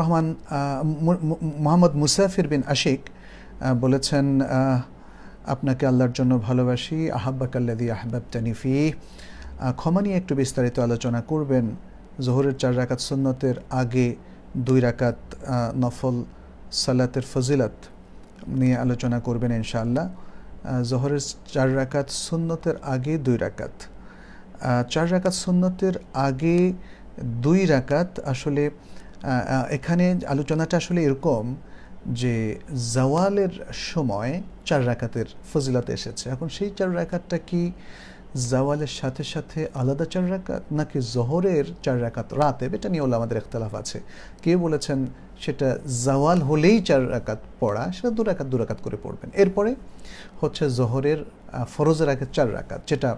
রহমান মোহাম্মদ মুসাফির বিন আশিক বলেছেন আপনাকে আল্লাহর জন্য ভালোবাসি আহাব্বাকাল্লাদি আহবাব তানিফি ক্ষমা নিয়ে একটু বিস্তারিত আলোচনা করবেন জোহরের চার রাকাত সুন্নতের আগে দুই রাকাত নফল সালাতের ফজিলত নিয়ে আলোচনা করবেন ইনশাআল্লাহ জোহরের চার রাকাত সুন্নতের আগে দুই রাকাত চার রাকাত সুন্নতের আগে দুই রাকাত আসলে এখানে আলোচনাটা আসলে এরকম যে জওয়ালের সময় চার রাকাতের ফজিলাতে এসেছে এখন সেই চার রাখাতটা কি জওয়ালের সাথে সাথে আলাদা চার রাখাত নাকি জহরের চার রাকাত রাতে এটা নিয়েও আমাদের একতলাফ আছে কে বলেছেন সেটা জাওয়াল হলেই চার রাখাত পড়া সেটা দু রাকাত দু রাকাত করে পড়বেন এরপরে হচ্ছে জহরের ফরজের আগে চার রাখাত যেটা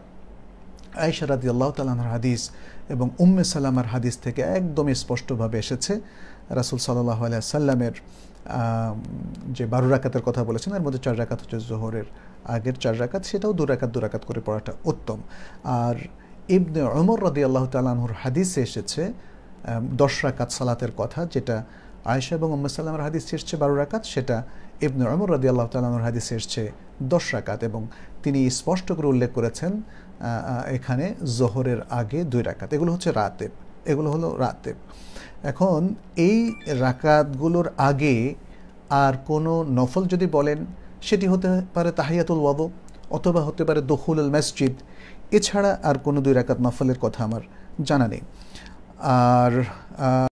আয়সা রাদি আল্লাহ তালাহার হাদিস এবং উম্মে সাল্লামার হাদিস থেকে একদমই স্পষ্টভাবে এসেছে রাসুল সাল্লাহ আলিয়া সাল্লামের যে বারো রাকাতের কথা বলেছেন এর মধ্যে চার রাকাত হচ্ছে জোহরের আগের চার রাকাত সেটাও দু রাকাত দু রাকাত করে পড়াটা উত্তম আর ইবনে অমর রদি আল্লাহ তালাহুর হাদিসে এসেছে দশ রাকাত সালাতের কথা যেটা আয়সা এবং উম্মসাল্লামের হাদিস এসছে বারো রাকাত সেটা ইবনে অমর রাদি আল্লাহ তাল্লামের হাদিস এসছে দশ রাকাত এবং তিনি স্পষ্ট করে উল্লেখ করেছেন এখানে জোহরের আগে দুই রাকাত এগুলো হচ্ছে রাতেব এগুলো হলো রাতেব এখন এই রাকাতগুলোর আগে আর কোনো নফল যদি বলেন সেটি হতে পারে তাহিয়াতুল ওয়াবো অথবা হতে পারে দখুলুল মসজিদ এছাড়া আর কোনো দুই রাকাত নফলের কথা আমার জানা নেই আর